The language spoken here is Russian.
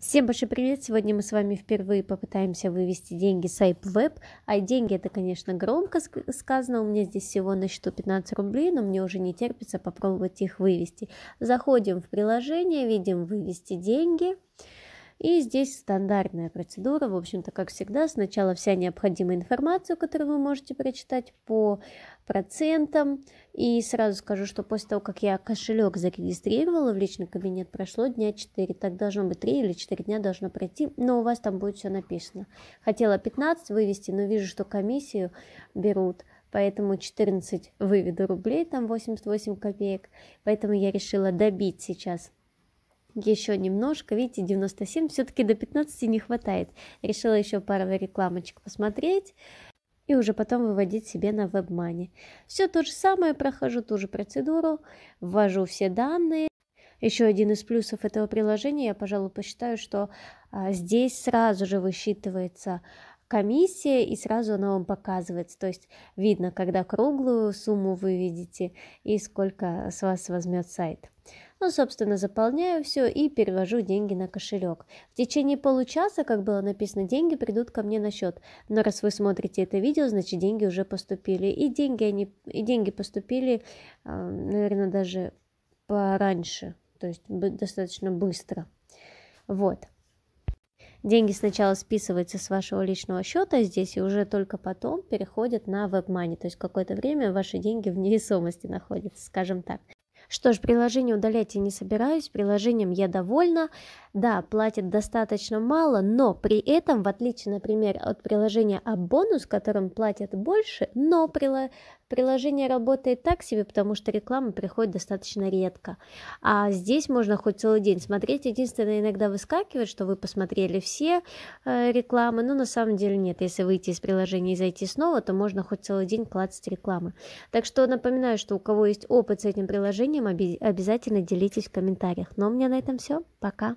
Всем большой привет! Сегодня мы с вами впервые попытаемся вывести деньги с IPWeb. А деньги это, конечно, громко сказано. У меня здесь всего на счету 15 рублей, но мне уже не терпится попробовать их вывести. Заходим в приложение, видим вывести деньги. И здесь стандартная процедура, в общем-то, как всегда, сначала вся необходимая информация, которую вы можете прочитать по процентам. И сразу скажу, что после того, как я кошелек зарегистрировала в личный кабинет, прошло дня 4, так должно быть 3 или 4 дня должно пройти, но у вас там будет все написано. Хотела 15 вывести, но вижу, что комиссию берут поэтому 14 выведу рублей, там 88 копеек, поэтому я решила добить сейчас еще немножко, видите, 97, все-таки до 15 не хватает. Решила еще пару рекламочек посмотреть и уже потом выводить себе на WebMoney. Все то же самое, прохожу ту же процедуру, ввожу все данные. Еще один из плюсов этого приложения, я, пожалуй, посчитаю, что а, здесь сразу же высчитывается комиссия, и сразу она вам показывается. То есть видно, когда круглую сумму вы видите и сколько с вас возьмет сайт. Ну, собственно, заполняю все и перевожу деньги на кошелек. В течение получаса, как было написано, деньги придут ко мне на счет. Но раз вы смотрите это видео, значит деньги уже поступили. И деньги, они, и деньги поступили, а, наверное, даже пораньше. То есть достаточно быстро. Вот. Деньги сначала списываются с вашего личного счета здесь и уже только потом переходят на WebMoney, то есть какое-то время ваши деньги в невесомости находятся, скажем так. Что ж, приложение удалять я не собираюсь, приложением я довольна да, платит достаточно мало, но при этом, в отличие, например, от приложения Абонус, которым платят больше, но прила... приложение работает так себе, потому что реклама приходит достаточно редко. А здесь можно хоть целый день смотреть. Единственное, иногда выскакивает, что вы посмотрели все э, рекламы, но на самом деле нет. Если выйти из приложения и зайти снова, то можно хоть целый день клацать рекламы. Так что напоминаю, что у кого есть опыт с этим приложением, обязательно делитесь в комментариях. Но ну, а у меня на этом все. Пока.